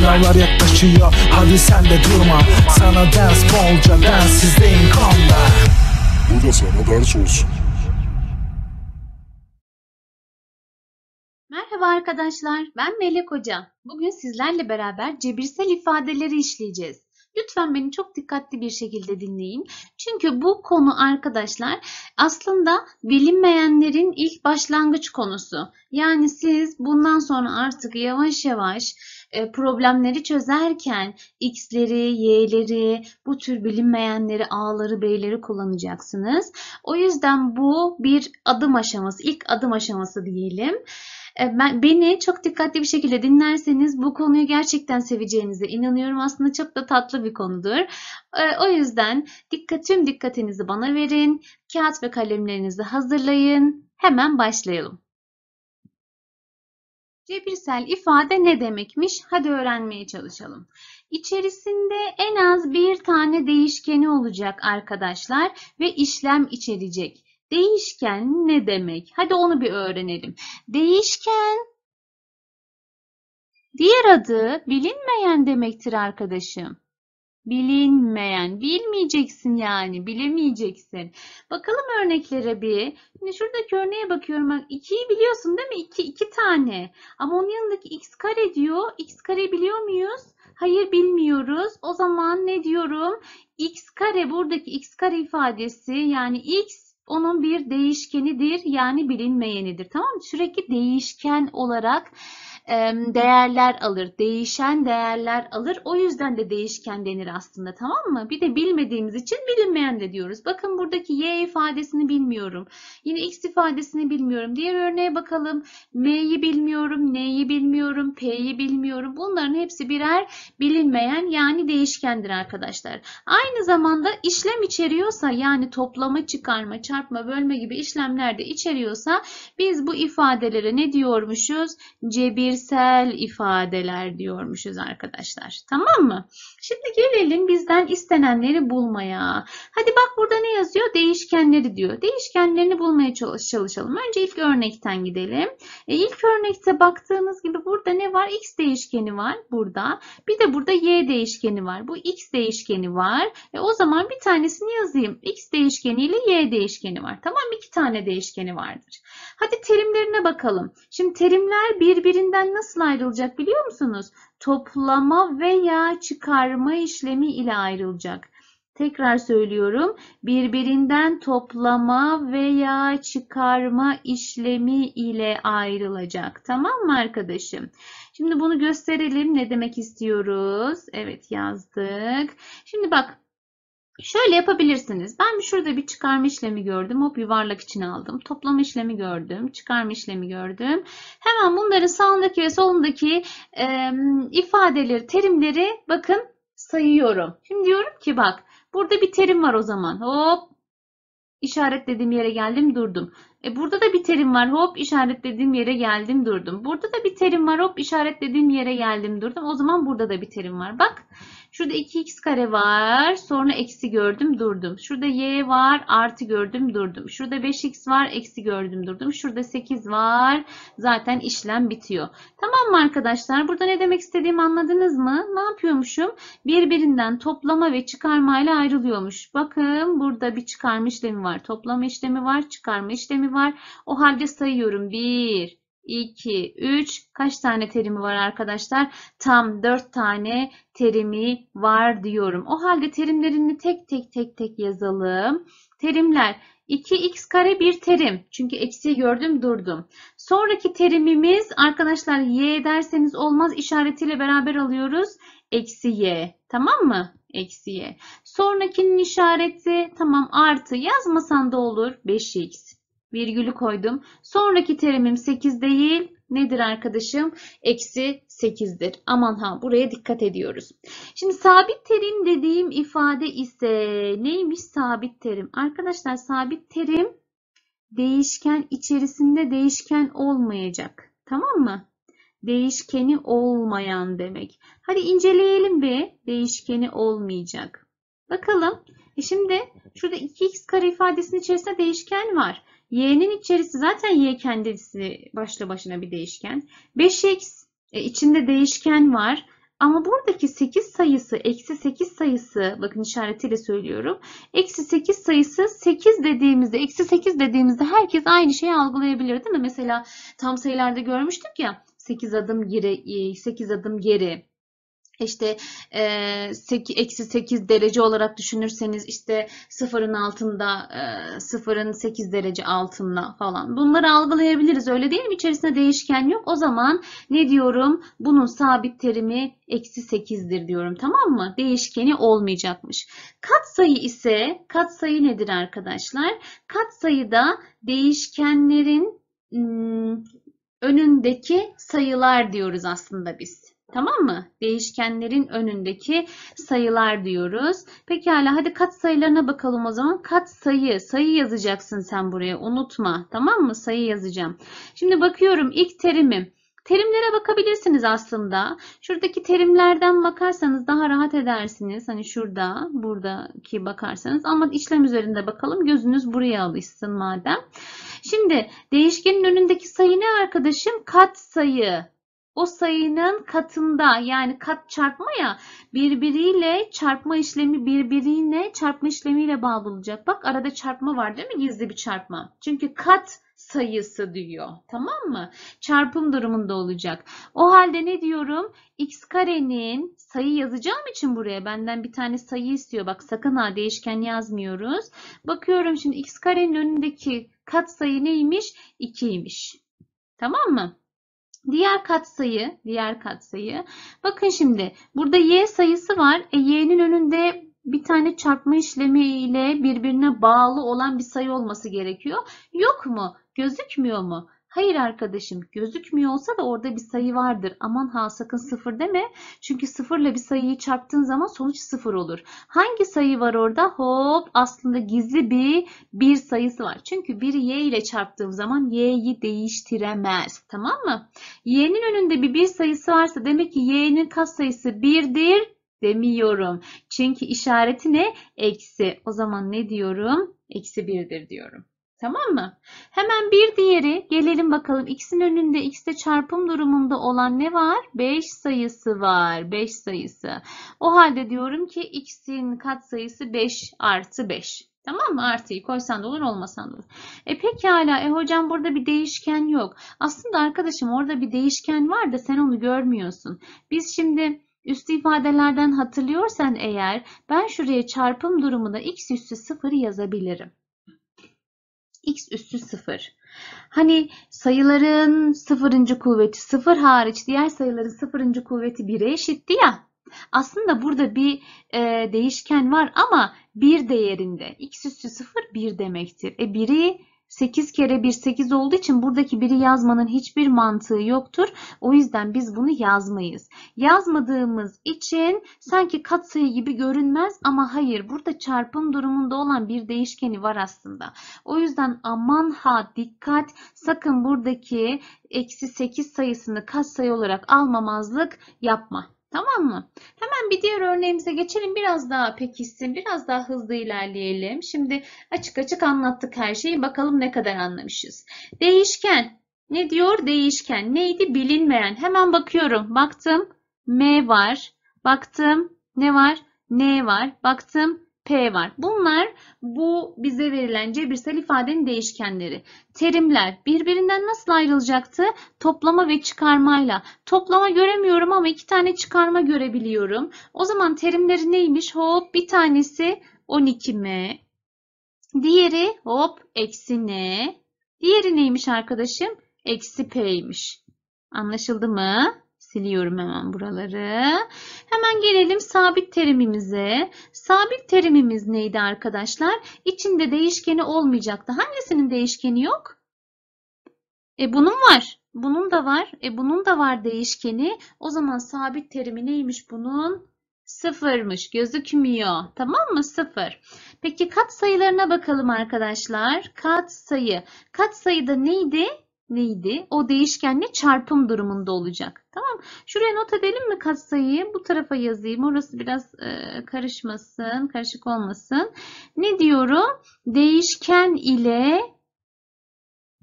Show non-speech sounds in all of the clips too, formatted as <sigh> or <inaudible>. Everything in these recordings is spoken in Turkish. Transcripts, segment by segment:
Sınavlar yaklaşıyor hadi sen de durma Sana ders bolca densizdeyim komda Bu da sana ders olsun Merhaba arkadaşlar, ben Melek Hoca. Bugün sizlerle beraber cebirsel ifadeleri işleyeceğiz. Lütfen beni çok dikkatli bir şekilde dinleyin. Çünkü bu konu arkadaşlar aslında bilinmeyenlerin ilk başlangıç konusu. Yani siz bundan sonra artık yavaş yavaş e, problemleri çözerken x'leri, y'leri, bu tür bilinmeyenleri, a'ları, b'leri kullanacaksınız. O yüzden bu bir adım aşaması, ilk adım aşaması diyelim. E, ben, beni çok dikkatli bir şekilde dinlerseniz bu konuyu gerçekten seveceğinize inanıyorum. Aslında çok da tatlı bir konudur. E, o yüzden dikkat, tüm dikkatinizi bana verin. Kağıt ve kalemlerinizi hazırlayın. Hemen başlayalım. Cebirsel ifade ne demekmiş? Hadi öğrenmeye çalışalım. İçerisinde en az bir tane değişkeni olacak arkadaşlar ve işlem içerecek. Değişken ne demek? Hadi onu bir öğrenelim. Değişken diğer adı bilinmeyen demektir arkadaşım bilinmeyen. Bilmeyeceksin yani, bilemeyeceksin. Bakalım örneklere bir. Şimdi şuradaki örneğe bakıyorum. 2'yi biliyorsun değil mi? 2 2 tane. Ama onun yanındaki x kare diyor. X kare biliyor muyuz? Hayır bilmiyoruz. O zaman ne diyorum? X kare buradaki x kare ifadesi yani x onun bir değişkenidir. Yani bilinmeyenidir. Tamam mı? Sürekli değişken olarak değerler alır, değişen değerler alır. O yüzden de değişken denir aslında tamam mı? Bir de bilmediğimiz için bilinmeyen de diyoruz. Bakın buradaki y ifadesini bilmiyorum. Yine x ifadesini bilmiyorum. Diğer örneğe bakalım. M'yi bilmiyorum, n'yi bilmiyorum, p'yi bilmiyorum. Bunların hepsi birer bilinmeyen yani değişkendir arkadaşlar. Aynı zamanda işlem içeriyorsa yani toplama, çıkarma, çarpma, bölme gibi işlemler de içeriyorsa biz bu ifadelere ne diyormuşuz? Cebir biçimsel ifadeler diyormuşuz arkadaşlar. Tamam mı? Şimdi gelelim bizden istenenleri bulmaya. Hadi bak burada ne yazıyor? Değişkenleri diyor. Değişkenlerini bulmaya çalışalım. Önce ilk örnekten gidelim. E, ilk örnekte baktığımız gibi burada ne var? X değişkeni var burada. Bir de burada Y değişkeni var. Bu X değişkeni var. E, o zaman bir tanesini yazayım. X değişkeni ile Y değişkeni var. Tamam iki tane değişkeni vardır. Hadi terimlerine bakalım. Şimdi terimler birbirinden Birbirinden nasıl ayrılacak biliyor musunuz? Toplama veya çıkarma işlemi ile ayrılacak. Tekrar söylüyorum. Birbirinden toplama veya çıkarma işlemi ile ayrılacak. Tamam mı arkadaşım? Şimdi bunu gösterelim. Ne demek istiyoruz? Evet yazdık. Şimdi bak Şöyle yapabilirsiniz. Ben şurada bir çıkarma işlemi gördüm. Hop yuvarlak içine aldım. Toplam işlemi gördüm. Çıkarma işlemi gördüm. Hemen bunların sağındaki ve solundaki e, ifadeleri, terimleri bakın sayıyorum. Şimdi diyorum ki bak burada bir terim var o zaman. Hop işaretlediğim yere geldim durdum. E burada da bir terim var hop işaretlediğim yere geldim durdum. Burada da bir terim var hop işaretlediğim yere geldim durdum. O zaman burada da bir terim var. Bak. Bak. Şurada 2x kare var. Sonra eksi gördüm durdum. Şurada y var. Artı gördüm durdum. Şurada 5x var. Eksi gördüm durdum. Şurada 8 var. Zaten işlem bitiyor. Tamam mı arkadaşlar? Burada ne demek istediğimi anladınız mı? Ne yapıyormuşum? Birbirinden toplama ve çıkarma ile ayrılıyormuş. Bakın burada bir çıkarma işlemi var. Toplama işlemi var. Çıkarma işlemi var. O halde sayıyorum. 1, 2, 3. Kaç tane terimi var arkadaşlar? Tam 4 tane terimi var diyorum. O halde terimlerini tek tek tek tek yazalım. Terimler 2x kare bir terim. Çünkü eksi gördüm durdum. Sonraki terimimiz arkadaşlar y derseniz olmaz işaretiyle beraber alıyoruz. Eksi y. Tamam mı? Eksi y. Sonrakinin işareti tamam artı yazmasan da olur 5x virgülü koydum. Sonraki terimim 8 değil. Nedir arkadaşım? Eksi 8'dir. Aman ha buraya dikkat ediyoruz. Şimdi sabit terim dediğim ifade ise neymiş sabit terim? Arkadaşlar sabit terim değişken içerisinde değişken olmayacak. Tamam mı? Değişkeni olmayan demek. Hadi inceleyelim bir değişkeni olmayacak. Bakalım. E şimdi şurada 2x kare ifadesinin içerisinde değişken var y'nin içerisi zaten y kendisi başlı başına bir değişken. 5x e, içinde değişken var. Ama buradaki 8 sayısı, eksi 8 sayısı, bakın işaretiyle söylüyorum. Eksi 8 sayısı 8 dediğimizde, eksi 8 dediğimizde herkes aynı şeyi algılayabilir değil mi? Mesela tam sayılarda görmüştük ya 8 adım geri, 8 e, adım geri, işte e, eksi 8 derece olarak düşünürseniz işte sıfırın altında e, sıfırın 8 derece altında falan bunları algılayabiliriz öyle değil mi İçerisinde değişken yok o zaman ne diyorum bunun sabit terimi eksi 8'dir diyorum tamam mı değişkeni olmayacakmış katsayı ise katsayı nedir arkadaşlar katsayı da değişkenlerin önündeki sayılar diyoruz aslında biz Tamam mı? Değişkenlerin önündeki sayılar diyoruz. Pekala hadi kat sayılarına bakalım o zaman. Kat sayı. Sayı yazacaksın sen buraya. Unutma. Tamam mı? Sayı yazacağım. Şimdi bakıyorum ilk terimim. Terimlere bakabilirsiniz aslında. Şuradaki terimlerden bakarsanız daha rahat edersiniz. Hani şurada, buradaki bakarsanız. Ama işlem üzerinde bakalım. Gözünüz buraya alışsın madem. Şimdi değişkenin önündeki sayı ne arkadaşım? Kat sayı o sayının katında yani kat çarpma ya birbiriyle çarpma işlemi birbirine çarpma işlemiyle bağlı olacak. Bak arada çarpma var değil mi? Gizli bir çarpma. Çünkü kat sayısı diyor. Tamam mı? Çarpım durumunda olacak. O halde ne diyorum? X karenin sayı yazacağım için buraya benden bir tane sayı istiyor. Bak sakın ha değişken yazmıyoruz. Bakıyorum şimdi x karenin önündeki kat sayı neymiş? 2'ymiş. Tamam mı? Diğer katsayı, diğer katsayı. Bakın şimdi burada y sayısı var. E, y'nin önünde bir tane çarpma işlemi ile birbirine bağlı olan bir sayı olması gerekiyor. Yok mu? Gözükmüyor mu? Hayır arkadaşım gözükmüyor olsa da orada bir sayı vardır. Aman ha sakın sıfır deme. Çünkü sıfırla bir sayıyı çarptığın zaman sonuç sıfır olur. Hangi sayı var orada? Hop aslında gizli bir bir sayısı var. Çünkü bir y ile çarptığım zaman y'yi değiştiremez. Tamam mı? Y'nin önünde bir bir sayısı varsa demek ki y'nin kas sayısı birdir demiyorum. Çünkü işareti ne? Eksi. O zaman ne diyorum? Eksi birdir diyorum. Tamam mı? Hemen bir diğeri gelelim bakalım. X'in önünde X'te çarpım durumunda olan ne var? 5 sayısı var. 5 sayısı. O halde diyorum ki X'in kat sayısı 5 artı 5. Tamam mı? Artıyı koysan da olur olmasan da olur. E pekala e hocam burada bir değişken yok. Aslında arkadaşım orada bir değişken var da sen onu görmüyorsun. Biz şimdi üst ifadelerden hatırlıyorsan eğer ben şuraya çarpım durumunda x üssü 0 yazabilirim x üssü 0. Hani sayıların sıfırıncı kuvveti 0 hariç diğer sayıların sıfırıncı kuvveti 1'e eşitti ya. Aslında burada bir e, değişken var ama 1 değerinde. x üssü 0 1 demektir. E 1'i 8 kere 1 8 olduğu için buradaki biri yazmanın hiçbir mantığı yoktur. O yüzden biz bunu yazmayız. Yazmadığımız için sanki katsayı gibi görünmez ama hayır burada çarpım durumunda olan bir değişkeni var aslında. O yüzden aman ha dikkat sakın buradaki eksi 8 sayısını katsayı olarak almamazlık yapma. Tamam mı? Hemen bir diğer örneğimize geçelim. Biraz daha pekişsin, biraz daha hızlı ilerleyelim. Şimdi açık açık anlattık her şeyi. Bakalım ne kadar anlamışız. Değişken. Ne diyor? Değişken. Neydi? Bilinmeyen. Hemen bakıyorum. Baktım. M var. Baktım. Ne var? N var. Baktım. P var. Bunlar bu bize verilen cebirsel ifadenin değişkenleri. Terimler birbirinden nasıl ayrılacaktı? Toplama ve çıkarmayla. Toplama göremiyorum ama iki tane çıkarma görebiliyorum. O zaman terimleri neymiş? Hop bir tanesi 12M. Diğeri hop eksi N. Diğeri neymiş arkadaşım? Eksi P'ymiş. Anlaşıldı mı? Siliyorum hemen buraları. Hemen gelelim sabit terimimize. Sabit terimimiz neydi arkadaşlar? İçinde değişkeni olmayacaktı. Hangisinin değişkeni yok? E bunun var. Bunun da var. E bunun da var değişkeni. O zaman sabit terimi neymiş bunun? Sıfırmış. Gözükmüyor. Tamam mı? Sıfır. Peki kat sayılarına bakalım arkadaşlar. Kat sayı. Kat sayıda neydi? neydi? O değişkenle çarpım durumunda olacak. Tamam. Şuraya not edelim mi katsayıyı? Bu tarafa yazayım. Orası biraz e, karışmasın, karışık olmasın. Ne diyorum? Değişken ile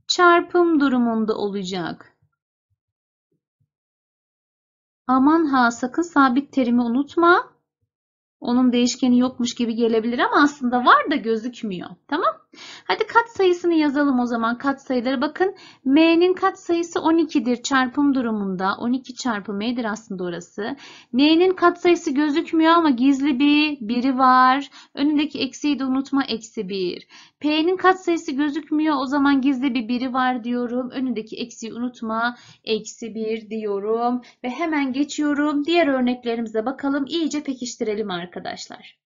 çarpım durumunda olacak. Aman ha sakın sabit terimi unutma. Onun değişkeni yokmuş gibi gelebilir ama aslında var da gözükmüyor. Tamam? Hadi kat sayısını yazalım o zaman kat sayıları. Bakın M'nin kat sayısı 12'dir çarpım durumunda. 12 çarpı M'dir aslında orası. N'nin kat sayısı gözükmüyor ama gizli bir biri var. Önündeki eksiyi de unutma eksi 1. P'nin kat sayısı gözükmüyor o zaman gizli bir biri var diyorum. Önündeki eksiyi unutma eksi 1 diyorum. Ve hemen geçiyorum. Diğer örneklerimize bakalım. İyice pekiştirelim arkadaşlar.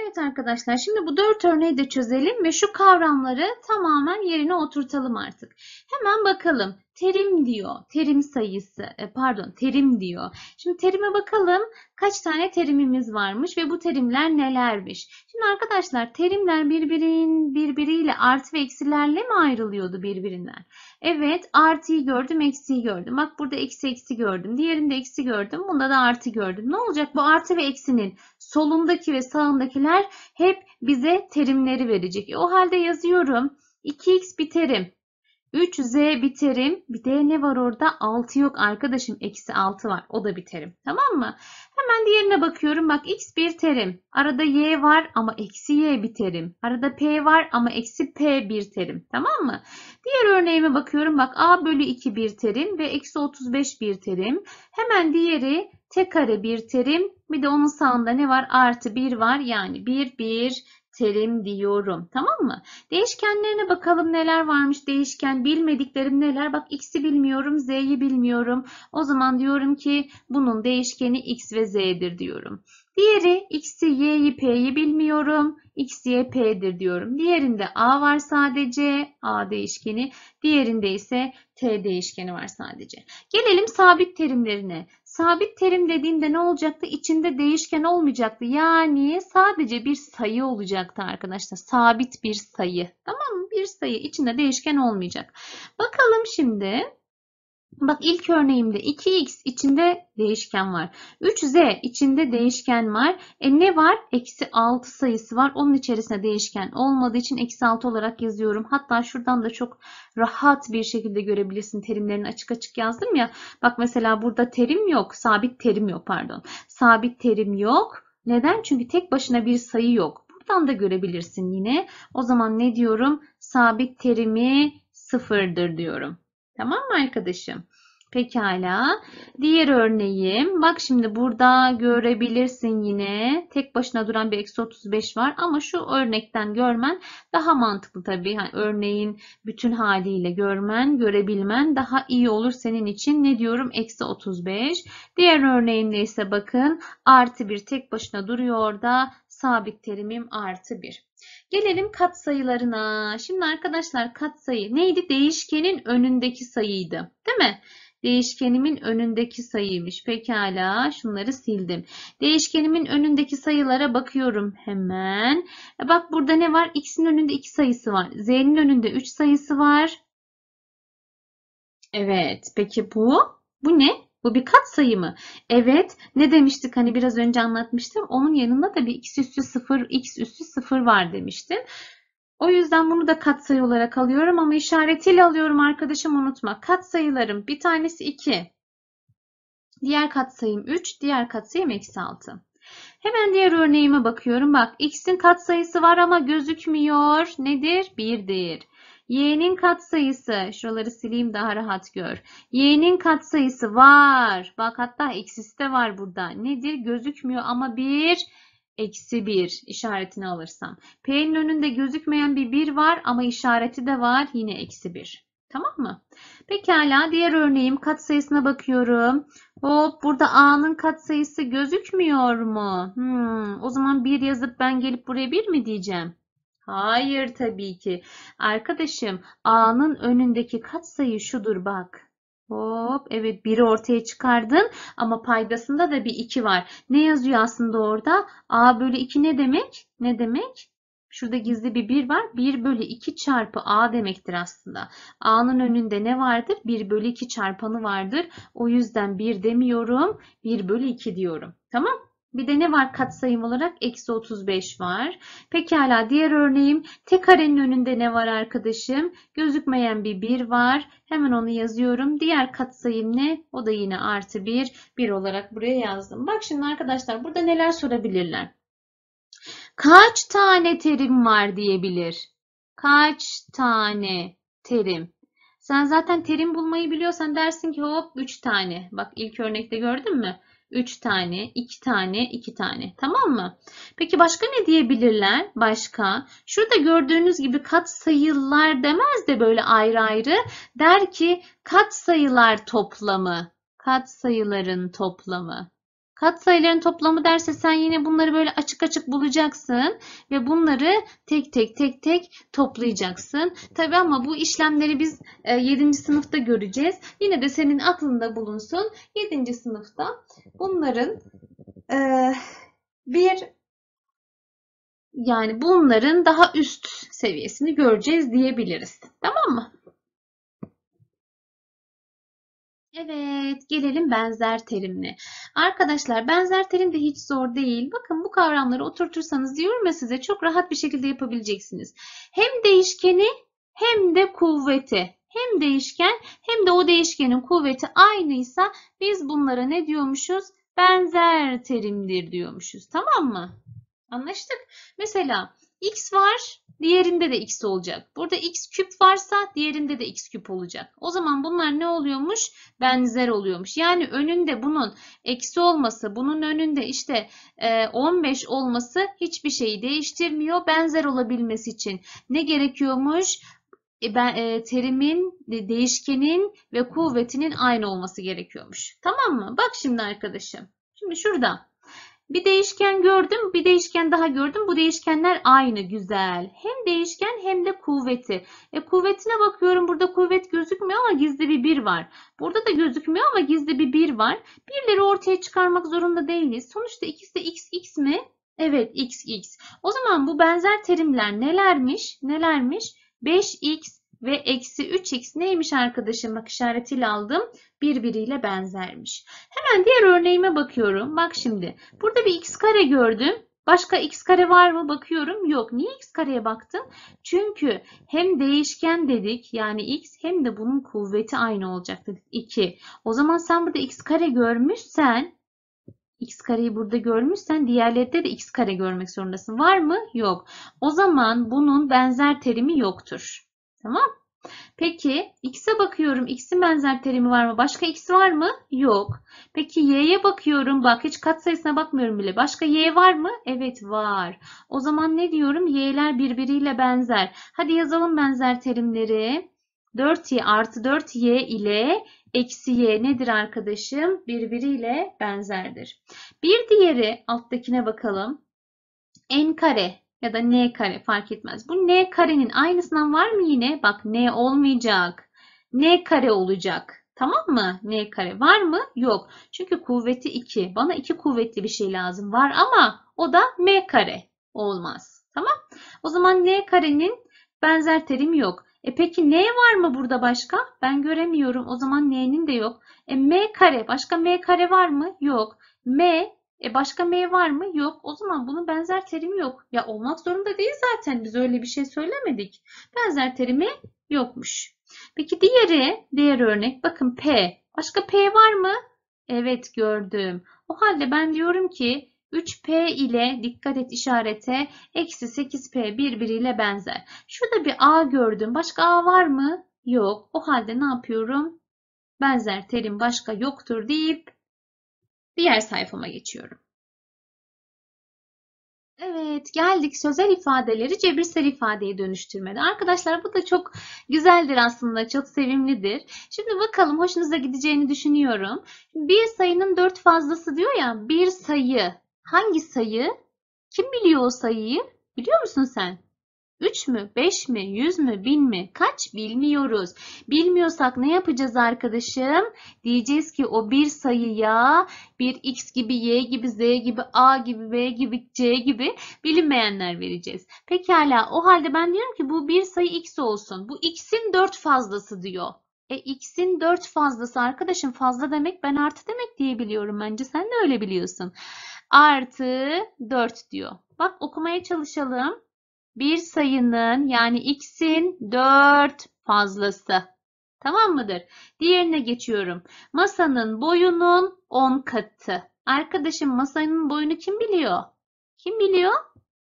Evet arkadaşlar şimdi bu dört örneği de çözelim ve şu kavramları tamamen yerine oturtalım artık. Hemen bakalım terim diyor. Terim sayısı, e, pardon terim diyor. Şimdi terime bakalım kaç tane terimimiz varmış ve bu terimler nelermiş? Şimdi arkadaşlar terimler birbirin, birbiriyle artı ve eksilerle mi ayrılıyordu birbirinden? Evet artıyı gördüm eksiyi gördüm. Bak burada eksi eksi gördüm. Diğerinde eksi gördüm. Bunda da artı gördüm. Ne olacak bu artı ve eksinin solundaki ve sağındakiler hep bize terimleri verecek. E, o halde yazıyorum 2x bir terim. 3z bir Bir de ne var orada? 6 yok arkadaşım. Eksi 6 var. O da biterim, Tamam mı? Hemen diğerine bakıyorum. Bak x bir terim. Arada y var ama eksi y biterim. Arada p var ama eksi p bir terim. Tamam mı? Diğer örneğime bakıyorum. Bak a bölü 2 bir terim ve eksi 35 bir terim. Hemen diğeri t kare bir terim. Bir de onun sağında ne var? Artı 1 var. Yani 1, 1, terim diyorum. Tamam mı? Değişkenlerine bakalım neler varmış değişken. Bilmediklerim neler? Bak x'i bilmiyorum, z'yi bilmiyorum. O zaman diyorum ki bunun değişkeni x ve z'dir diyorum. Diğeri x'i, y'yi, p'yi bilmiyorum. x, y, p'dir diyorum. Diğerinde a var sadece. A değişkeni. Diğerinde ise t değişkeni var sadece. Gelelim sabit terimlerine. Sabit terim dediğimde ne olacaktı? İçinde değişken olmayacaktı. Yani sadece bir sayı olacaktı arkadaşlar. Sabit bir sayı. Tamam mı? Bir sayı. içinde değişken olmayacak. Bakalım şimdi. Bak ilk örneğimde 2x içinde değişken var. 3z içinde değişken var. E ne var? Eksi 6 sayısı var. Onun içerisinde değişken olmadığı için eksi 6 olarak yazıyorum. Hatta şuradan da çok rahat bir şekilde görebilirsin. Terimlerini açık açık yazdım ya. Bak mesela burada terim yok. Sabit terim yok pardon. Sabit terim yok. Neden? Çünkü tek başına bir sayı yok. Buradan da görebilirsin yine. O zaman ne diyorum? Sabit terimi sıfırdır diyorum. Tamam mı arkadaşım? Pekala. Diğer örneğim. Bak şimdi burada görebilirsin yine. Tek başına duran bir eksi 35 var. Ama şu örnekten görmen daha mantıklı tabii. Yani örneğin bütün haliyle görmen, görebilmen daha iyi olur senin için. Ne diyorum? Eksi 35. Diğer örneğimde ise bakın. Artı 1 tek başına duruyor da sabit terimim artı 1. Gelelim katsayılarına. Şimdi arkadaşlar katsayı neydi? Değişkenin önündeki sayıydı. Değil mi? değişkenimin önündeki sayıymış. Pekala şunları sildim. Değişkenimin önündeki sayılara bakıyorum hemen. E, bak burada ne var? X'in önünde 2 sayısı var. Z'nin önünde 3 sayısı var. Evet peki bu? Bu ne? Bu bir kat sayı mı? Evet. Ne demiştik hani biraz önce anlatmıştım. Onun yanında da bir x üstü 0, x üstü 0 var demiştim. O yüzden bunu da katsayı olarak alıyorum ama işaretiyle alıyorum arkadaşım unutma. Katsayılarım bir tanesi 2. Diğer katsayım 3, diğer katsayım eksi 6. Hemen diğer örneğime bakıyorum. Bak x'in katsayısı var ama gözükmüyor. Nedir? 1'dir. Y'nin katsayısı, şuraları sileyim daha rahat gör. Y'nin katsayısı var. Bak hatta eksisi de var burada. Nedir? Gözükmüyor ama bir eksi 1 işaretini alırsam. P'nin önünde gözükmeyen bir 1 var ama işareti de var. Yine eksi 1. Tamam mı? Pekala diğer örneğim katsayısına bakıyorum. Hop burada A'nın katsayısı gözükmüyor mu? Hmm, o zaman 1 yazıp ben gelip buraya 1 mi diyeceğim? Hayır tabii ki. Arkadaşım A'nın önündeki katsayı şudur bak. Hop evet biri ortaya çıkardın ama paydasında da bir 2 var. Ne yazıyor aslında orada? A bölü 2 ne demek? Ne demek? Şurada gizli bir 1 var. 1 bölü 2 çarpı A demektir aslında. A'nın önünde ne vardır? 1 bölü 2 çarpanı vardır. O yüzden 1 demiyorum. 1 bölü 2 diyorum. Tamam bir de ne var katsayım olarak? Eksi 35 var. Pekala diğer örneğim tek karenin önünde ne var arkadaşım? Gözükmeyen bir 1 var. Hemen onu yazıyorum. Diğer katsayım ne? O da yine artı 1. 1 olarak buraya yazdım. Bak şimdi arkadaşlar burada neler sorabilirler? Kaç tane terim var diyebilir. Kaç tane terim? Sen zaten terim bulmayı biliyorsan dersin ki hop 3 tane. Bak ilk örnekte gördün mü? 3 tane, 2 tane, 2 tane. Tamam mı? Peki başka ne diyebilirler? Başka. Şurada gördüğünüz gibi kat sayılar demez de böyle ayrı ayrı. Der ki kat sayılar toplamı. Kat sayıların toplamı. Kat toplamı derse sen yine bunları böyle açık açık bulacaksın ve bunları tek tek tek tek toplayacaksın. Tabii ama bu işlemleri biz 7. E, sınıfta göreceğiz. Yine de senin aklında bulunsun. 7. sınıfta bunların e, bir yani bunların daha üst seviyesini göreceğiz diyebiliriz. Tamam mı? Evet, gelelim benzer terimle. Arkadaşlar benzer terim de hiç zor değil. Bakın bu kavramları oturtursanız diyorum ya size çok rahat bir şekilde yapabileceksiniz. Hem değişkeni hem de kuvveti. Hem değişken hem de o değişkenin kuvveti aynıysa biz bunlara ne diyormuşuz? Benzer terimdir diyormuşuz. Tamam mı? Anlaştık. Mesela x var, diğerinde de x olacak. Burada x küp varsa diğerinde de x küp olacak. O zaman bunlar ne oluyormuş? Benzer oluyormuş. Yani önünde bunun eksi olması, bunun önünde işte 15 e, olması hiçbir şeyi değiştirmiyor. Benzer olabilmesi için ne gerekiyormuş? E, e, terimin, değişkenin ve kuvvetinin aynı olması gerekiyormuş. Tamam mı? Bak şimdi arkadaşım. Şimdi şurada bir değişken gördüm, bir değişken daha gördüm. Bu değişkenler aynı, güzel. Hem değişken hem de kuvveti. E, kuvvetine bakıyorum. Burada kuvvet gözükmüyor ama gizli bir 1 var. Burada da gözükmüyor ama gizli bir 1 var. Birleri ortaya çıkarmak zorunda değiliz. Sonuçta ikisi de xx mi? Evet, xx. O zaman bu benzer terimler nelermiş? Nelermiş? 5x ve eksi 3x neymiş arkadaşım? Bak işaretiyle aldım. Birbiriyle benzermiş. Hemen diğer örneğime bakıyorum. Bak şimdi. Burada bir x kare gördüm. Başka x kare var mı? Bakıyorum. Yok. Niye x kareye baktım? Çünkü hem değişken dedik yani x hem de bunun kuvveti aynı olacak dedik. 2. O zaman sen burada x kare görmüşsen x kareyi burada görmüşsen diğerlerde de x kare görmek zorundasın. Var mı? Yok. O zaman bunun benzer terimi yoktur. Tamam. Peki x'e bakıyorum. X'in benzer terimi var mı? Başka x var mı? Yok. Peki y'ye bakıyorum. Bak hiç katsayısına bakmıyorum bile. Başka y var mı? Evet var. O zaman ne diyorum? Y'ler birbiriyle benzer. Hadi yazalım benzer terimleri. 4y artı 4y ile eksi y nedir arkadaşım? Birbiriyle benzerdir. Bir diğeri alttakine bakalım. n kare ya da n kare fark etmez. Bu n karenin aynısından var mı yine? Bak n olmayacak. n kare olacak. Tamam mı? n kare var mı? Yok. Çünkü kuvveti 2. Bana 2 kuvvetli bir şey lazım var ama o da m kare olmaz. Tamam? O zaman n karenin benzer terim yok. E peki n var mı burada başka? Ben göremiyorum. O zaman n'nin de yok. E m kare. Başka m kare var mı? Yok. m e başka meyve var mı? Yok. O zaman bunun benzer terimi yok. Ya olmak zorunda değil zaten. Biz öyle bir şey söylemedik. Benzer terimi yokmuş. Peki diğeri, diğer örnek. Bakın P. Başka P var mı? Evet gördüm. O halde ben diyorum ki 3P ile dikkat et işarete eksi 8P birbiriyle benzer. Şurada bir A gördüm. Başka A var mı? Yok. O halde ne yapıyorum? Benzer terim başka yoktur deyip Diğer sayfama geçiyorum. Evet geldik sözel ifadeleri cebirsel ifadeye dönüştürmede. Arkadaşlar bu da çok güzeldir aslında çok sevimlidir. Şimdi bakalım hoşunuza gideceğini düşünüyorum. Bir sayının dört fazlası diyor ya bir sayı. Hangi sayı? Kim biliyor o sayıyı? Biliyor musun sen? 3 mü, 5 mi, 100 mü, 1000 mi? Kaç bilmiyoruz. Bilmiyorsak ne yapacağız arkadaşım? Diyeceğiz ki o bir sayıya bir x gibi, y gibi, z gibi, a gibi, b gibi, c gibi bilinmeyenler vereceğiz. Pekala o halde ben diyorum ki bu bir sayı x olsun. Bu x'in 4 fazlası diyor. E x'in 4 fazlası arkadaşım fazla demek ben artı demek diye biliyorum bence. Sen de öyle biliyorsun. Artı 4 diyor. Bak okumaya çalışalım bir sayının yani x'in 4 fazlası. Tamam mıdır? Diğerine geçiyorum. Masanın boyunun 10 katı. Arkadaşım masanın boyunu kim biliyor? Kim biliyor?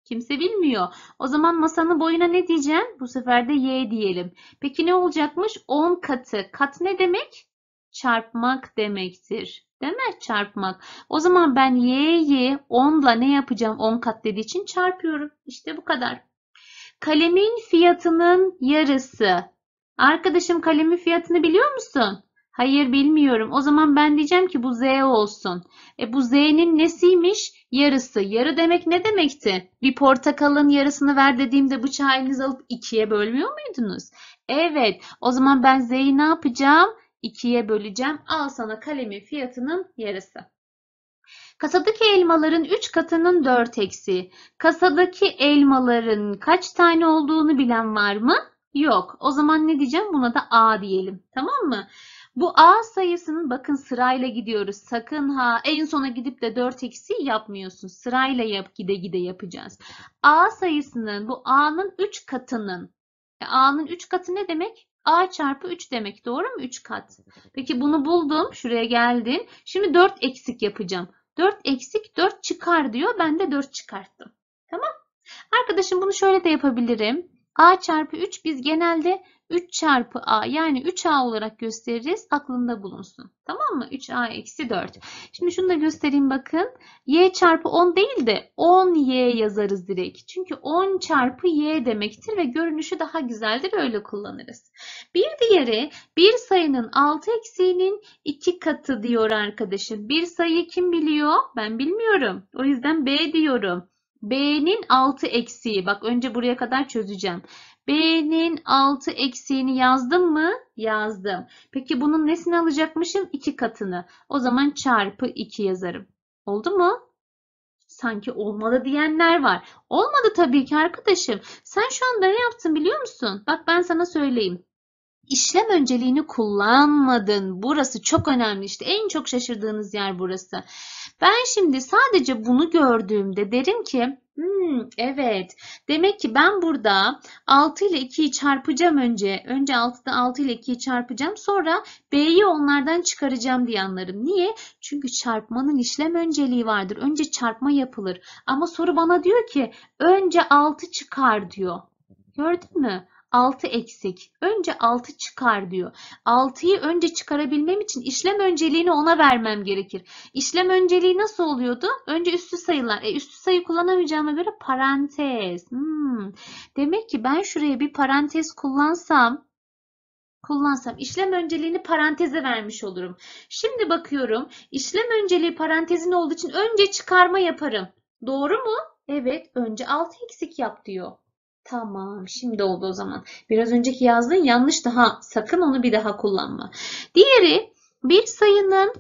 Kimse bilmiyor. O zaman masanın boyuna ne diyeceğim? Bu sefer de y diyelim. Peki ne olacakmış? 10 katı. Kat ne demek? Çarpmak demektir. Değil mi? Çarpmak. O zaman ben y'yi 10 ile ne yapacağım? 10 kat dediği için çarpıyorum. İşte bu kadar. Kalemin fiyatının yarısı. Arkadaşım kalemin fiyatını biliyor musun? Hayır bilmiyorum. O zaman ben diyeceğim ki bu Z olsun. E bu Z'nin nesiymiş? Yarısı. Yarı demek ne demekti? Bir portakalın yarısını ver dediğimde bıçağı elinize alıp ikiye bölmüyor muydunuz? Evet. O zaman ben Z'yi ne yapacağım? İkiye böleceğim. Al sana kalemin fiyatının yarısı. Kasadaki elmaların 3 katının 4 eksi. Kasadaki elmaların kaç tane olduğunu bilen var mı? Yok. O zaman ne diyeceğim? Buna da A diyelim. Tamam mı? Bu A sayısının bakın sırayla gidiyoruz. Sakın ha en sona gidip de 4 eksi yapmıyorsun. Sırayla yap gide gide yapacağız. A sayısının bu A'nın 3 katının. A'nın 3 katı ne demek? A çarpı 3 demek doğru mu? 3 kat. Peki bunu buldum. Şuraya geldim. Şimdi 4 eksik yapacağım. 4 eksik 4 çıkar diyor. Ben de 4 çıkarttım. Tamam. Arkadaşım bunu şöyle de yapabilirim. A çarpı 3 biz genelde 3 çarpı a yani 3a olarak gösteririz. Aklında bulunsun. Tamam mı? 3a eksi 4. Şimdi şunu da göstereyim bakın. y çarpı 10 değil de 10y yazarız direkt. Çünkü 10 çarpı y demektir ve görünüşü daha güzeldir. Öyle kullanırız. Bir diğeri bir sayının 6 eksiğinin 2 katı diyor arkadaşım. Bir sayı kim biliyor? Ben bilmiyorum. O yüzden b diyorum. B'nin 6 eksiği. Bak önce buraya kadar çözeceğim. B'nin 6 eksiğini yazdım mı? Yazdım. Peki bunun nesini alacakmışım? 2 katını. O zaman çarpı 2 yazarım. Oldu mu? Sanki olmalı diyenler var. Olmadı tabii ki arkadaşım. Sen şu anda ne yaptın biliyor musun? Bak ben sana söyleyeyim. İşlem önceliğini kullanmadın. Burası çok önemli işte. En çok şaşırdığınız yer burası. Ben şimdi sadece bunu gördüğümde derim ki Hmm, evet. Demek ki ben burada 6 ile 2'yi çarpacağım önce. Önce 6'da 6 ile 2'yi çarpacağım. Sonra B'yi onlardan çıkaracağım diye anlarım. Niye? Çünkü çarpmanın işlem önceliği vardır. Önce çarpma yapılır. Ama soru bana diyor ki önce 6 çıkar diyor. Gördün mü? 6 eksik. Önce 6 çıkar diyor. 6'yı önce çıkarabilmem için işlem önceliğini ona vermem gerekir. İşlem önceliği nasıl oluyordu? Önce üstü sayılar. E, üstü sayı kullanamayacağıma göre parantez. Hmm. Demek ki ben şuraya bir parantez kullansam kullansam işlem önceliğini paranteze vermiş olurum. Şimdi bakıyorum işlem önceliği parantezin olduğu için önce çıkarma yaparım. Doğru mu? Evet önce 6 eksik yap diyor. Tamam şimdi oldu o zaman. Biraz önceki yazdığın yanlış daha sakın onu bir daha kullanma. Diğeri bir sayının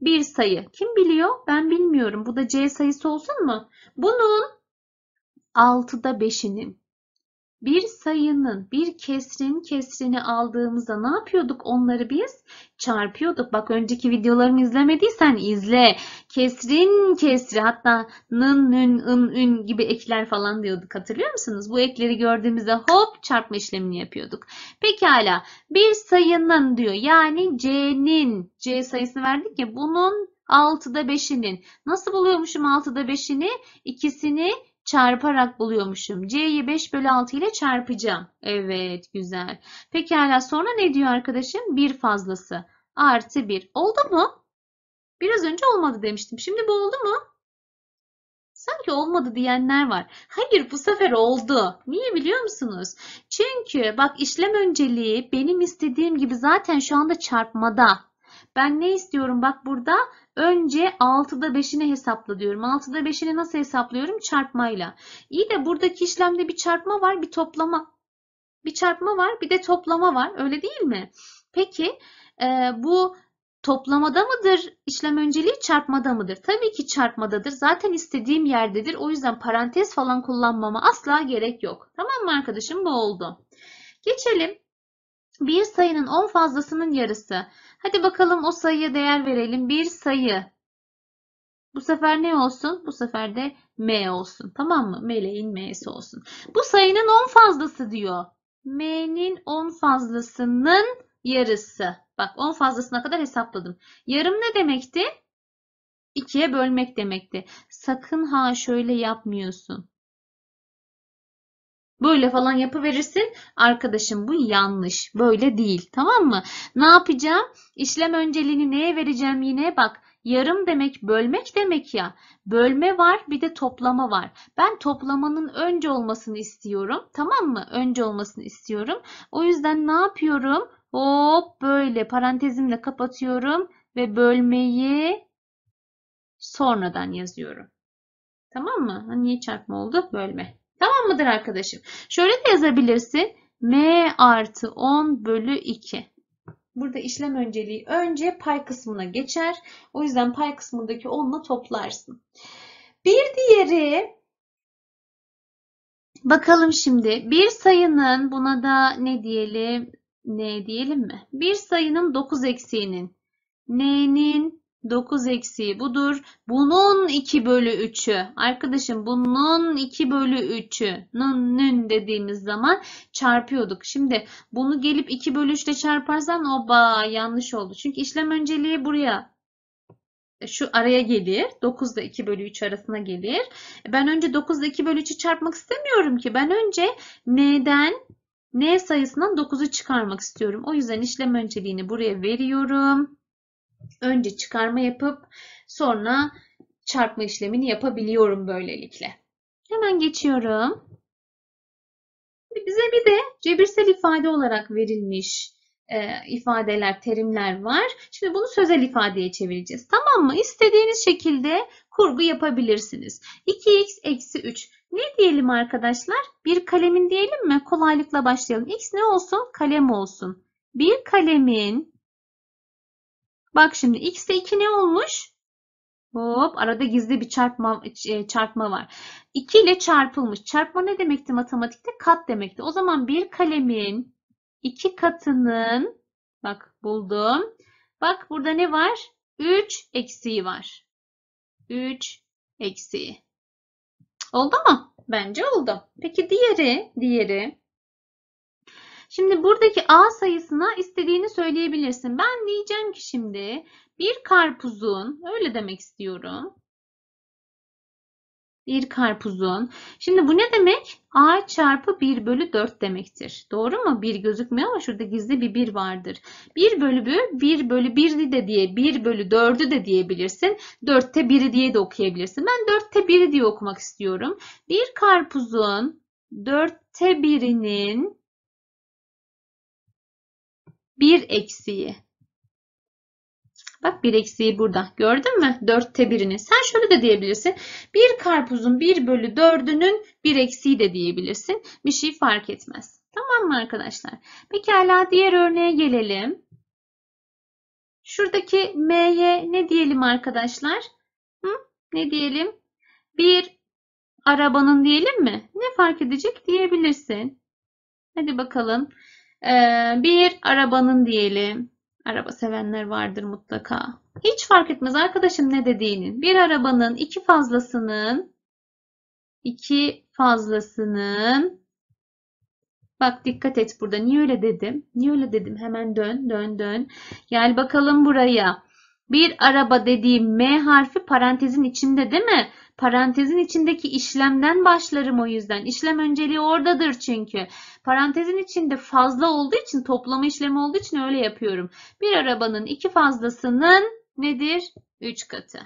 bir sayı. Kim biliyor? Ben bilmiyorum. Bu da C sayısı olsun mu? Bunun 6'da 5'inin bir sayının bir kesrin kesrini aldığımızda ne yapıyorduk onları biz? Çarpıyorduk. Bak önceki videolarımı izlemediysen izle. Kesrin kesri hatta nın, nün, ın, ün gibi ekler falan diyorduk hatırlıyor musunuz? Bu ekleri gördüğümüzde hop çarpma işlemini yapıyorduk. Pekala bir sayının diyor yani c'nin c sayısını verdik ya bunun 6'da 5'inin. Nasıl buluyormuşum 6'da 5'ini? İkisini çarparak buluyormuşum. C'yi 5 bölü 6 ile çarpacağım. Evet güzel. Pekala sonra ne diyor arkadaşım? 1 fazlası artı 1. Oldu mu? Biraz önce olmadı demiştim. Şimdi bu oldu mu? Sanki olmadı diyenler var. Hayır bu sefer oldu. Niye biliyor musunuz? Çünkü bak işlem önceliği benim istediğim gibi zaten şu anda çarpmada. Ben ne istiyorum? Bak burada Önce 6'da 5'ini hesapla diyorum. 6'da 5'ini nasıl hesaplıyorum? Çarpmayla. İyi de buradaki işlemde bir çarpma var, bir toplama. Bir çarpma var, bir de toplama var. Öyle değil mi? Peki e, bu toplamada mıdır işlem önceliği çarpmada mıdır? Tabii ki çarpmadadır. Zaten istediğim yerdedir. O yüzden parantez falan kullanmama asla gerek yok. Tamam mı arkadaşım? Bu oldu. Geçelim bir sayının 10 fazlasının yarısı. Hadi bakalım o sayıya değer verelim. Bir sayı. Bu sefer ne olsun? Bu sefer de m olsun. Tamam mı? Meleğin m'si olsun. Bu sayının 10 fazlası diyor. m'nin 10 fazlasının yarısı. Bak 10 fazlasına kadar hesapladım. Yarım ne demekti? 2'ye bölmek demekti. Sakın ha şöyle yapmıyorsun. Böyle falan yapı verirsin. Arkadaşım bu yanlış. Böyle değil. Tamam mı? Ne yapacağım? İşlem önceliğini neye vereceğim yine? Bak yarım demek bölmek demek ya. Bölme var bir de toplama var. Ben toplamanın önce olmasını istiyorum. Tamam mı? Önce olmasını istiyorum. O yüzden ne yapıyorum? Hop böyle parantezimle kapatıyorum ve bölmeyi sonradan yazıyorum. Tamam mı? Niye çarpma oldu? Bölme. Tamam mıdır arkadaşım? Şöyle de yazabilirsin. M artı 10 bölü 2. Burada işlem önceliği önce pay kısmına geçer. O yüzden pay kısmındaki 10'la toplarsın. Bir diğeri bakalım şimdi bir sayının buna da ne diyelim ne diyelim mi? Bir sayının 9 eksiğinin n'nin 9 eksiği budur. Bunun 2 bölü 3'ü. Arkadaşım bunun 2 bölü 3'ü. nün dediğimiz zaman çarpıyorduk. Şimdi bunu gelip 2 bölü 3 ile çarparsan oba yanlış oldu. Çünkü işlem önceliği buraya e, şu araya gelir. 9 ile 2 bölü 3 arasına gelir. E, ben önce 9 ile 2 bölü 3'ü çarpmak istemiyorum ki. Ben önce neden n sayısından 9'u çıkarmak istiyorum. O yüzden işlem önceliğini buraya veriyorum önce çıkarma yapıp sonra çarpma işlemini yapabiliyorum böylelikle. Hemen geçiyorum. Bize bir de cebirsel ifade olarak verilmiş e, ifadeler, terimler var. Şimdi bunu sözel ifadeye çevireceğiz. Tamam mı? İstediğiniz şekilde kurgu yapabilirsiniz. 2x eksi 3. Ne diyelim arkadaşlar? Bir kalemin diyelim mi? Kolaylıkla başlayalım. x ne olsun? Kalem olsun. Bir kalemin Bak şimdi x x'te 2 ne olmuş? Hop arada gizli bir çarpma, e, çarpma var. 2 ile çarpılmış. Çarpma ne demekti matematikte? Kat demekti. O zaman bir kalemin iki katının bak buldum. Bak burada ne var? 3 eksiği var. 3 eksiği. Oldu mu? Bence oldu. Peki diğeri, diğeri Şimdi buradaki A sayısına istediğini söyleyebilirsin. Ben diyeceğim ki şimdi bir karpuzun öyle demek istiyorum. Bir karpuzun. Şimdi bu ne demek? A çarpı 1 bölü 4 demektir. Doğru mu? 1 gözükmüyor ama şurada gizli bir 1 vardır. 1 bölü 1, 1 bölü 1'i de diye, 1 bölü 4'ü de diyebilirsin. 4'te 1'i diye de okuyabilirsin. Ben 4'te 1'i diye okumak istiyorum. Bir karpuzun 4'te 1'inin 1 eksiği. Bak bir eksiği burada. Gördün mü? Dörtte birini. Sen şöyle de diyebilirsin. Bir karpuzun bir bölü dördünün bir eksiği de diyebilirsin. Bir şey fark etmez. Tamam mı arkadaşlar? Pekala diğer örneğe gelelim. Şuradaki M'ye ne diyelim arkadaşlar? Hı? Ne diyelim? Bir arabanın diyelim mi? Ne fark edecek diyebilirsin. Hadi bakalım. Ee, bir arabanın diyelim. Araba sevenler vardır mutlaka. Hiç fark etmez arkadaşım ne dediğinin. Bir arabanın iki fazlasının iki fazlasının bak dikkat et burada. Niye öyle dedim? Niye öyle dedim? Hemen dön dön dön. Gel bakalım buraya. Bir araba dediğim M harfi parantezin içinde değil mi? Parantezin içindeki işlemden başlarım o yüzden. İşlem önceliği oradadır çünkü. Parantezin içinde fazla olduğu için toplama işlemi olduğu için öyle yapıyorum. Bir arabanın iki fazlasının nedir? 3 katı.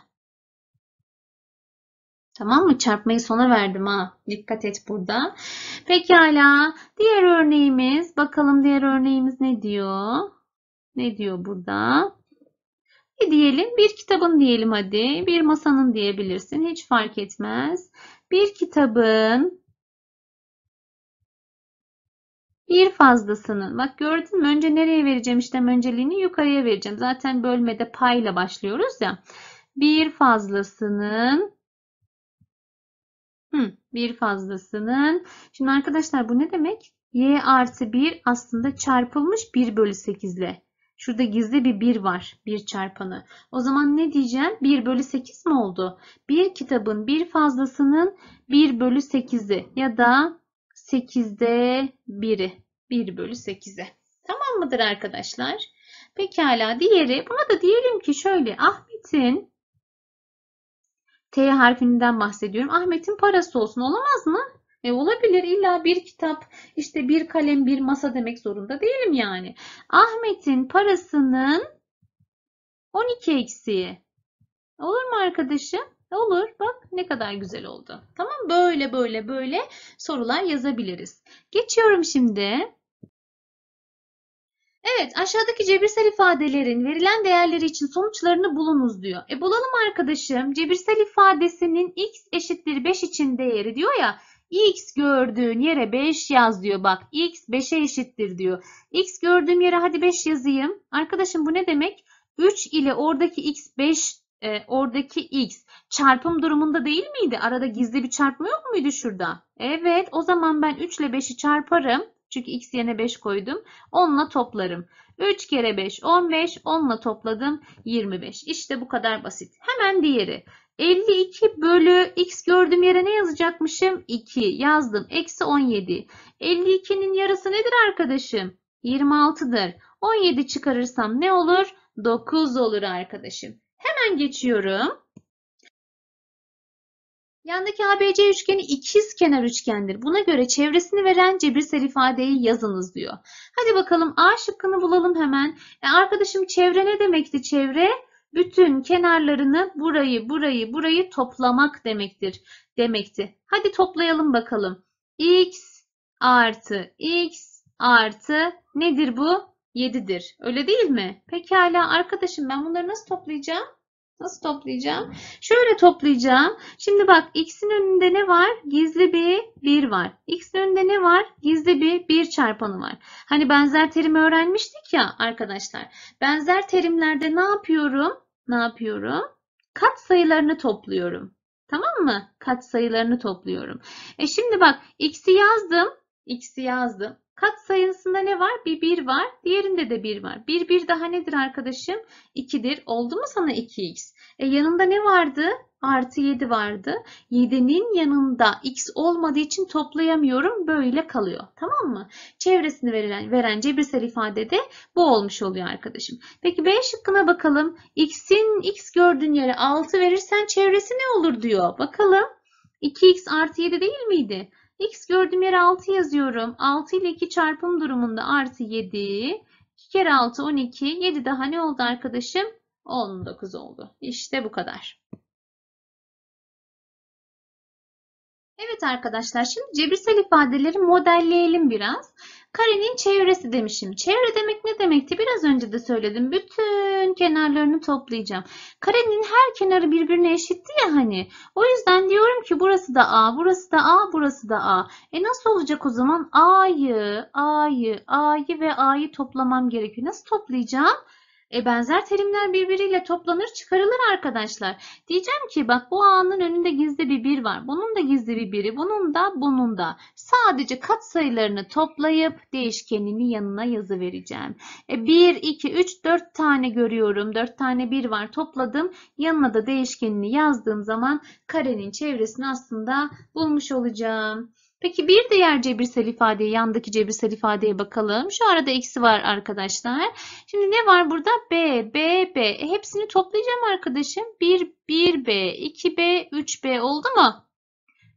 Tamam mı? Çarpmayı sona verdim ha. Dikkat et burada. Pekala. Diğer örneğimiz. Bakalım diğer örneğimiz ne diyor? Ne diyor burada? Ne diyelim? Bir kitabın diyelim hadi. Bir masanın diyebilirsin. Hiç fark etmez. Bir kitabın bir fazlasının. Bak gördün mü? Önce nereye vereceğim işlem önceliğini? Yukarıya vereceğim. Zaten bölmede payla başlıyoruz ya. Bir fazlasının Hı, bir fazlasının. Şimdi arkadaşlar bu ne demek? Y artı 1 aslında çarpılmış 1 bölü 8 ile. Şurada gizli bir 1 var. 1 çarpanı. O zaman ne diyeceğim? 1 bölü 8 mi oldu? Bir kitabın bir fazlasının 1 bölü 8'i ya da 8'de 1'i. 1 bölü 8'i. Tamam mıdır arkadaşlar? Pekala diğeri. Buna da diyelim ki şöyle Ahmet'in T harfinden bahsediyorum. Ahmet'in parası olsun olamaz mı? E olabilir illa bir kitap işte bir kalem bir masa demek zorunda değilim yani. Ahmet'in parasının 12 eksiği. Olur mu arkadaşım? Olur. Bak ne kadar güzel oldu. Tamam böyle böyle böyle sorular yazabiliriz. Geçiyorum şimdi. Evet aşağıdaki cebirsel ifadelerin verilen değerleri için sonuçlarını bulunuz diyor. E bulalım arkadaşım. Cebirsel ifadesinin x eşittir 5 için değeri diyor ya x gördüğün yere 5 yaz diyor. Bak x 5'e eşittir diyor. x gördüğüm yere hadi 5 yazayım. Arkadaşım bu ne demek? 3 ile oradaki x 5 e, oradaki x çarpım durumunda değil miydi? Arada gizli bir çarpma yok muydu şurada? Evet o zaman ben 3 ile 5'i çarparım. Çünkü x yerine 5 koydum. 10'la toplarım. 3 kere 5 15. 10'la topladım 25. İşte bu kadar basit. Hemen diğeri. 52 bölü x gördüğüm yere ne yazacakmışım? 2 yazdım. Eksi 17. 52'nin yarısı nedir arkadaşım? 26'dır. 17 çıkarırsam ne olur? 9 olur arkadaşım. Hemen geçiyorum. Yandaki ABC üçgeni ikiz kenar üçgendir. Buna göre çevresini veren cebirsel ifadeyi yazınız diyor. Hadi bakalım A şıkkını bulalım hemen. E arkadaşım çevre ne demekti çevre? Çevre bütün kenarlarını burayı, burayı, burayı toplamak demektir demekti. Hadi toplayalım bakalım. x artı x artı nedir bu? 7'dir. Öyle değil mi? Pekala arkadaşım ben bunları nasıl toplayacağım? Nasıl toplayacağım? Şöyle toplayacağım. Şimdi bak x'in önünde ne var? Gizli bir 1 var. X'in önünde ne var? Gizli bir 1 çarpanı var. Hani benzer terimi öğrenmiştik ya arkadaşlar. Benzer terimlerde ne yapıyorum? ne yapıyorum? Kat sayılarını topluyorum. Tamam mı? Kat sayılarını topluyorum. E şimdi bak x'i yazdım. X'i yazdım. Kat sayısında ne var? Bir 1 var. Diğerinde de 1 var. 1 1 daha nedir arkadaşım? 2'dir. Oldu mu sana 2x? E yanında ne vardı? artı 7 vardı. 7'nin yanında x olmadığı için toplayamıyorum. Böyle kalıyor. Tamam mı? Çevresini verilen, veren cebirsel ifadede bu olmuş oluyor arkadaşım. Peki B şıkkına bakalım. X'in x gördüğün yere 6 verirsen çevresi ne olur diyor. Bakalım. 2x artı 7 değil miydi? X gördüğüm yere 6 yazıyorum. 6 ile 2 çarpım durumunda artı 7. 2 kere 6 12. 7 daha ne oldu arkadaşım? 19 oldu. İşte bu kadar. Evet arkadaşlar şimdi cebirsel ifadeleri modelleyelim biraz. Karenin çevresi demişim. Çevre demek ne demekti? Biraz önce de söyledim. Bütün kenarlarını toplayacağım. Karenin her kenarı birbirine eşitti ya hani. O yüzden diyorum ki burası da A, burası da A, burası da A. E nasıl olacak o zaman? A'yı, A'yı, A'yı ve A'yı toplamam gerekiyor. Nasıl toplayacağım? E benzer terimler birbiriyle toplanır çıkarılır arkadaşlar. Diyeceğim ki bak bu A'nın önünde gizli bir 1 var. Bunun da gizli bir 1'i. Bunun da bunun da. Sadece kat sayılarını toplayıp değişkenini yanına yazı vereceğim. E 1, 2, 3, 4 tane görüyorum. 4 tane 1 var topladım. Yanına da değişkenini yazdığım zaman karenin çevresini aslında bulmuş olacağım. Peki bir diğer cebirsel ifadeye, yandaki cebirsel ifadeye bakalım. Şu arada eksi var arkadaşlar. Şimdi ne var burada? B, B, B. E hepsini toplayacağım arkadaşım. 1, 1B, 2B, 3B oldu mu?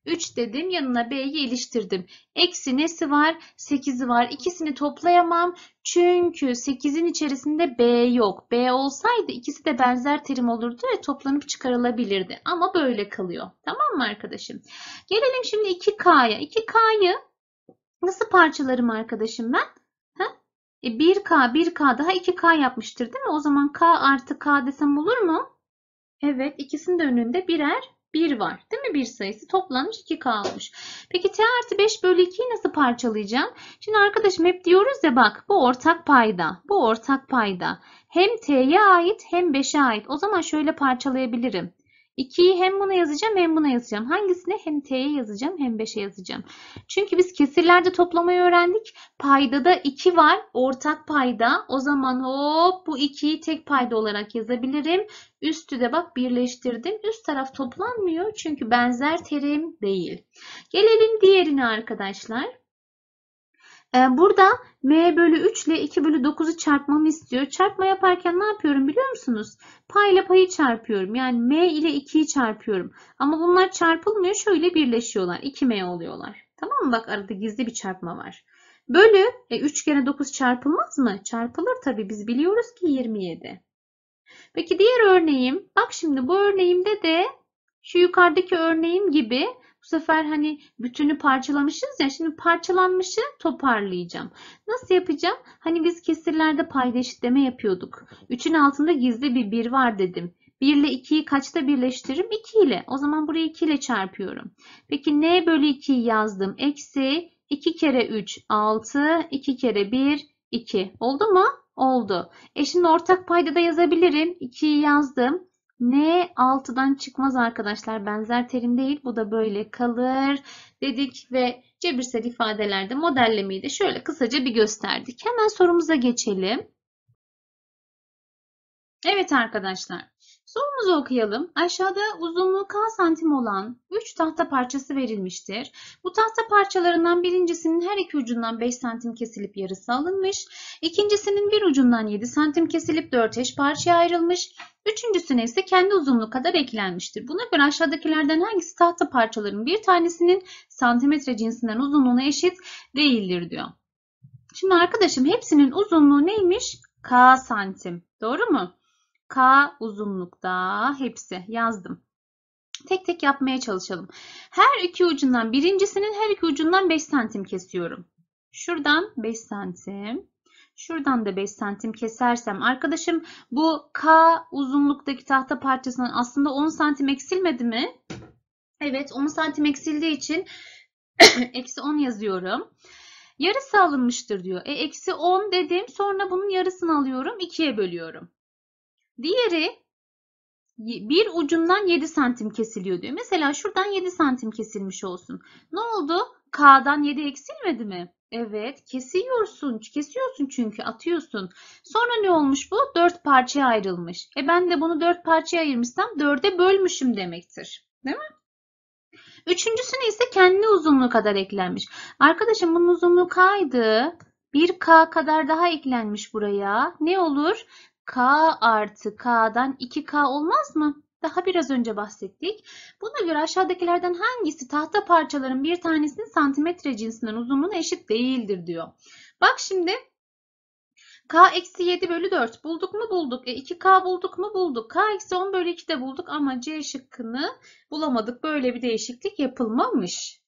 3 dedim yanına B'yi iliştirdim. Eksi nesi var? 8'i var. İkisini toplayamam. Çünkü 8'in içerisinde B yok. B olsaydı ikisi de benzer terim olurdu ve toplanıp çıkarılabilirdi. Ama böyle kalıyor. Tamam mı arkadaşım? Gelelim şimdi 2K'ya. 2K'yı nasıl parçalarım arkadaşım ben? E 1K, 1K daha 2K yapmıştır değil mi? O zaman K artı K desem olur mu? Evet ikisinin de önünde birer 1 var. Değil mi? 1 sayısı toplanmış 2 kalmış. Peki t artı 5 bölü 2'yi nasıl parçalayacağım? Şimdi arkadaşım hep diyoruz ya bak bu ortak payda. Bu ortak payda. Hem t'ye ait hem 5'e ait. O zaman şöyle parçalayabilirim. 2'yi hem buna yazacağım hem buna yazacağım. Hangisine? Hem t'ye yazacağım hem 5'e yazacağım. Çünkü biz kesirlerde toplamayı öğrendik. Paydada 2 var. Ortak payda. O zaman hop bu 2'yi tek payda olarak yazabilirim. Üstü de bak birleştirdim. Üst taraf toplanmıyor çünkü benzer terim değil. Gelelim diğerine arkadaşlar. Ee, burada m bölü 3 ile 2 bölü 9'u çarpmamı istiyor. Çarpma yaparken ne yapıyorum biliyor musunuz? Pay ile payı çarpıyorum. Yani m ile 2'yi çarpıyorum. Ama bunlar çarpılmıyor. Şöyle birleşiyorlar. 2m oluyorlar. Tamam mı? Bak arada gizli bir çarpma var. Bölü e, 3 kere 9 çarpılmaz mı? Çarpılır tabi Biz biliyoruz ki 27. Peki diğer örneğim. Bak şimdi bu örneğimde de şu yukarıdaki örneğim gibi bu sefer hani bütünü parçalamışız ya şimdi parçalanmışı toparlayacağım. Nasıl yapacağım? Hani biz kesirlerde pay paydeşitleme yapıyorduk. 3'ün altında gizli bir 1 var dedim. 1 ile 2'yi kaçta birleştiririm? 2 ile. O zaman burayı 2 ile çarpıyorum. Peki n bölü 2'yi yazdım. Eksi 2 kere 3 6, 2 kere 1 2. Oldu mu? Oldu. E şimdi ortak payda da yazabilirim. 2'yi yazdım. N 6'dan çıkmaz arkadaşlar. Benzer terim değil. Bu da böyle kalır dedik ve cebirsel ifadelerde modellemeyi de şöyle kısaca bir gösterdik. Hemen sorumuza geçelim. Evet arkadaşlar. Sorumuzu okuyalım. Aşağıda uzunluğu k santim olan 3 tahta parçası verilmiştir. Bu tahta parçalarından birincisinin her iki ucundan 5 santim kesilip yarısı alınmış. ikincisinin bir ucundan 7 santim kesilip 4 eş parçaya ayrılmış. Üçüncüsüne ise kendi uzunluğu kadar eklenmiştir. Buna göre aşağıdakilerden hangisi tahta parçaların bir tanesinin santimetre cinsinden uzunluğuna eşit değildir diyor. Şimdi arkadaşım hepsinin uzunluğu neymiş? K santim. Doğru mu? K uzunlukta hepsi yazdım. Tek tek yapmaya çalışalım. Her iki ucundan birincisinin her iki ucundan 5 santim kesiyorum. Şuradan 5 santim. Şuradan da 5 santim kesersem arkadaşım bu K uzunluktaki tahta parçasının aslında 10 santim eksilmedi mi? Evet 10 santim eksildiği için <coughs> eksi 10 yazıyorum. Yarısı alınmıştır diyor. E eksi 10 dedim sonra bunun yarısını alıyorum 2'ye bölüyorum. Diğeri bir ucundan 7 santim kesiliyor diyor. Mesela şuradan 7 santim kesilmiş olsun. Ne oldu? K'dan 7 eksilmedi mi? Evet kesiyorsun. Kesiyorsun çünkü atıyorsun. Sonra ne olmuş bu? 4 parçaya ayrılmış. E ben de bunu 4 parçaya ayırmışsam 4'e bölmüşüm demektir. Değil mi? Üçüncüsüne ise kendi uzunluğu kadar eklenmiş. Arkadaşım bunun uzunluğu K'ydı. 1K kadar daha eklenmiş buraya. Ne olur? k artı k'dan 2k olmaz mı? Daha biraz önce bahsettik. Buna göre aşağıdakilerden hangisi tahta parçaların bir tanesinin santimetre cinsinden uzunluğuna eşit değildir diyor. Bak şimdi k eksi 7 bölü 4 bulduk mu bulduk. E 2k bulduk mu bulduk. k eksi 10 bölü 2 de bulduk ama c şıkkını bulamadık. Böyle bir değişiklik yapılmamış.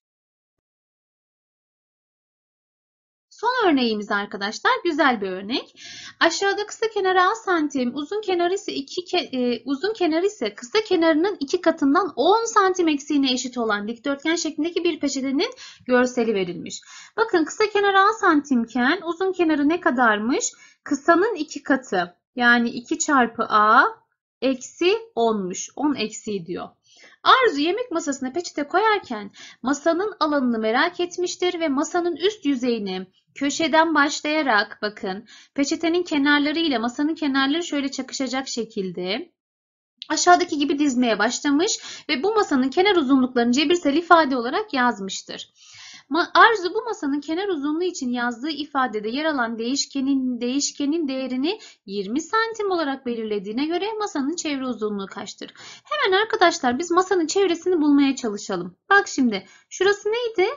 Son örneğimiz arkadaşlar güzel bir örnek. Aşağıda kısa kenarı A santim, uzun kenarı ise iki ke, e, uzun kenarı ise kısa kenarının iki katından 10 santim eksiğine eşit olan dikdörtgen şeklindeki bir peçetenin görseli verilmiş. Bakın kısa kenarı A santimken uzun kenarı ne kadarmış? Kısanın iki katı. Yani 2 çarpı A eksi 10'muş. 10 eksi diyor. Arzu yemek masasına peçete koyarken masanın alanını merak etmiştir ve masanın üst yüzeyini Köşeden başlayarak bakın peçetenin kenarları ile masanın kenarları şöyle çakışacak şekilde aşağıdaki gibi dizmeye başlamış ve bu masanın kenar uzunluklarını cebirsel ifade olarak yazmıştır. Arzu bu masanın kenar uzunluğu için yazdığı ifadede yer alan değişkenin değişkenin değerini 20 santim olarak belirlediğine göre masanın çevre uzunluğu kaçtır? Hemen arkadaşlar biz masanın çevresini bulmaya çalışalım. Bak şimdi şurası neydi?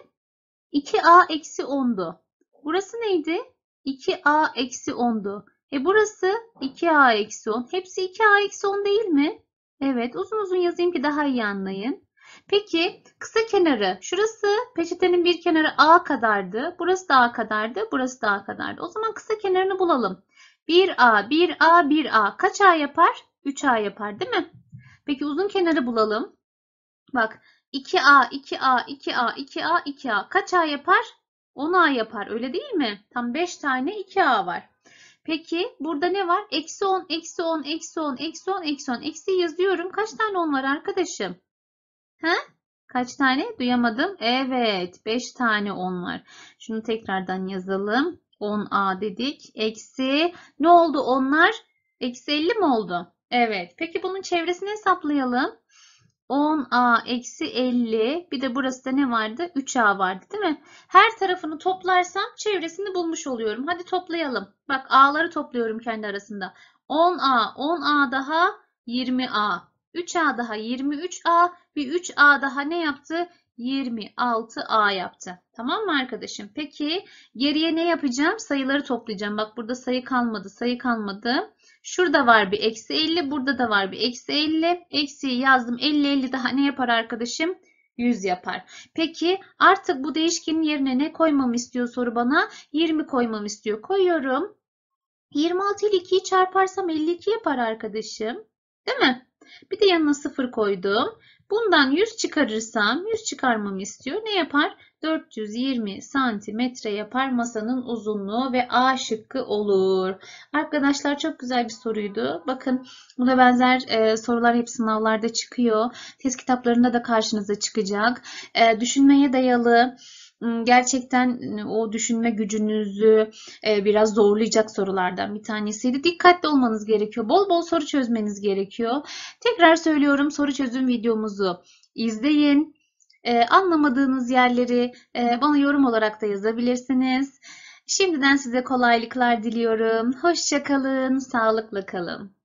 2a eksi 10'du. Burası neydi? 2a eksi 10'du. E burası 2a eksi 10. Hepsi 2a eksi 10 değil mi? Evet uzun uzun yazayım ki daha iyi anlayın. Peki kısa kenarı şurası peçetenin bir kenarı a kadardı. Burası da a kadardı. Burası da a kadardı. O zaman kısa kenarını bulalım. 1a 1a 1a kaç a yapar? 3a yapar değil mi? Peki uzun kenarı bulalım. Bak 2a 2a 2a 2a 2a kaç a yapar? 10 A yapar öyle değil mi? Tam 5 tane 2 A var. Peki burada ne var? Eksi 10, eksi 10, eksi 10, eksi 10, eksi 10. Eksi yazıyorum. Kaç tane 10 var arkadaşım? He? Kaç tane? Duyamadım. Evet 5 tane 10 var. Şunu tekrardan yazalım. 10A dedik. Eksi ne oldu onlar? Eksi 50 mi oldu? Evet. Peki bunun çevresini hesaplayalım. 10a eksi 50 bir de burası da ne vardı? 3a vardı değil mi? Her tarafını toplarsam çevresini bulmuş oluyorum. Hadi toplayalım. Bak a'ları topluyorum kendi arasında. 10a, 10a daha 20a. 3a daha 23a bir 3a daha ne yaptı? 26a yaptı. Tamam mı arkadaşım? Peki geriye ne yapacağım? Sayıları toplayacağım. Bak burada sayı kalmadı, sayı kalmadı. Şurada var bir eksi 50. Burada da var bir eksi 50. Eksiyi yazdım. 50 50 daha ne yapar arkadaşım? 100 yapar. Peki artık bu değişkenin yerine ne koymamı istiyor soru bana? 20 koymamı istiyor. Koyuyorum. 26 ile 2'yi çarparsam 52 yapar arkadaşım. Değil mi? Bir de yanına 0 koydum. Bundan 100 çıkarırsam 100 çıkarmamı istiyor. Ne yapar? 420 santimetre yapar masanın uzunluğu ve A şıkkı olur. Arkadaşlar çok güzel bir soruydu. Bakın buna benzer e, sorular hep sınavlarda çıkıyor. Test kitaplarında da karşınıza çıkacak. E, düşünmeye dayalı gerçekten ıı, o düşünme gücünüzü e, biraz zorlayacak sorulardan bir tanesiydi. Dikkatli olmanız gerekiyor. Bol bol soru çözmeniz gerekiyor. Tekrar söylüyorum soru çözüm videomuzu izleyin. E, anlamadığınız yerleri e, bana yorum olarak da yazabilirsiniz. Şimdiden size kolaylıklar diliyorum. Hoşçakalın, sağlıkla kalın.